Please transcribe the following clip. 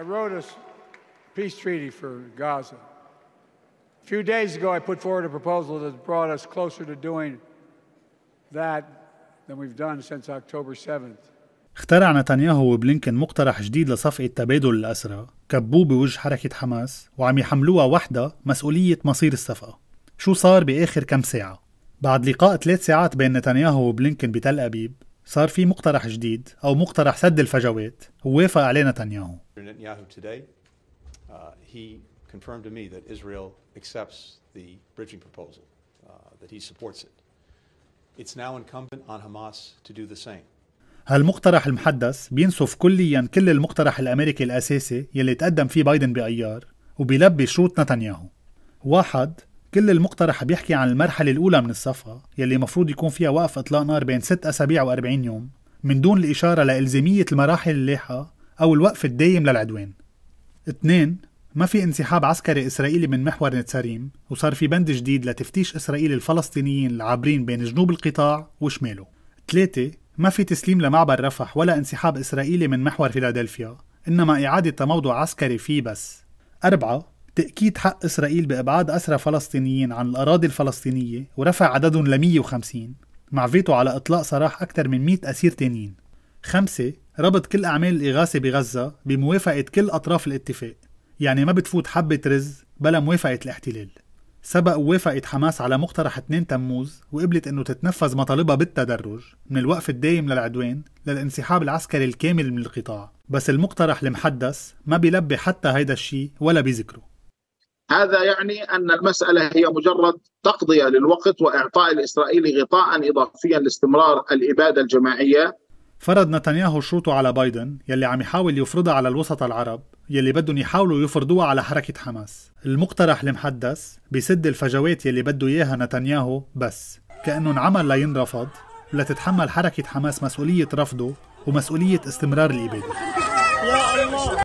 I wrote a peace treaty for Gaza. A few days ago, I put forward a proposal that brought us closer to doing that than we've done since October 7th. اخترع نتنياهو وبلينكن مقترح جديد لصفقة تبادل الأسرى كبوه بوجه حركة حماس وعم يحملوها وحدها مسؤولية مصير الصفقة شو صار بآخر كم ساعة؟ بعد لقاء ثلاث ساعات بين نتنياهو وبلينكن بتل أبيب صار في مقترح جديد أو مقترح سد الفجوات ووافق عليه نتنياهو Netanyahu today, uh, he confirmed to me that Israel accepts the bridging proposal, uh, that he supports it. It's now incumbent on Hamas to do the same. هالمقترح المحدث بينصف كليا كل المقترح الامريكي الاساسي يلي تقدم فيه بايدن بايار وبيلبي شروط نتنياهو. واحد كل المقترح بيحكي عن المرحلة الأولى من الصفقة يلي مفروض يكون فيها وقف إطلاق نار بين ست أسابيع و40 يوم من دون الإشارة لإلزامية المراحل اللاحقة أو الوقف الدايم للعدوان. 2. ما في انسحاب عسكري إسرائيلي من محور نتساريم وصار في بند جديد لتفتيش إسرائيلي الفلسطينيين العابرين بين جنوب القطاع وشماله. 3. ما في تسليم لمعبر رفح ولا انسحاب إسرائيلي من محور فيلادلفيا إنما إعادة تموضع عسكري فيه بس. 4. تأكيد حق إسرائيل بإبعاد أسرى فلسطينيين عن الأراضي الفلسطينية ورفع عددهم ل 150 مع فيتو على إطلاق سراح أكثر من 100 أسير تانيين. خمسة ربط كل أعمال الإغاثة بغزة بموافقة كل أطراف الاتفاق يعني ما بتفوت حبة رز بلا موافقة الاحتلال سبق ووافقت حماس على مقترح 2 تموز وقبلت انه تتنفذ مطالبها بالتدرج من الوقف الدايم للعدوان للانسحاب العسكري الكامل من القطاع، بس المقترح المحدث ما بيلبي حتى هيدا الشيء ولا بيذكره. هذا يعني ان المساله هي مجرد تقضيه للوقت واعطاء الاسرائيلي غطاء اضافيا لاستمرار الاباده الجماعيه فرض نتنياهو شروطه على بايدن يلي عم يحاول يفرضها على الوسط العرب يلي بدهم يحاولوا يفرضوها على حركة حماس المقترح المحدث بيسد الفجوات يلي بده إياها نتنياهو بس كأنه انعمل لينرفض لتتحمل حركة حماس مسؤولية رفضه ومسؤولية استمرار الإبادة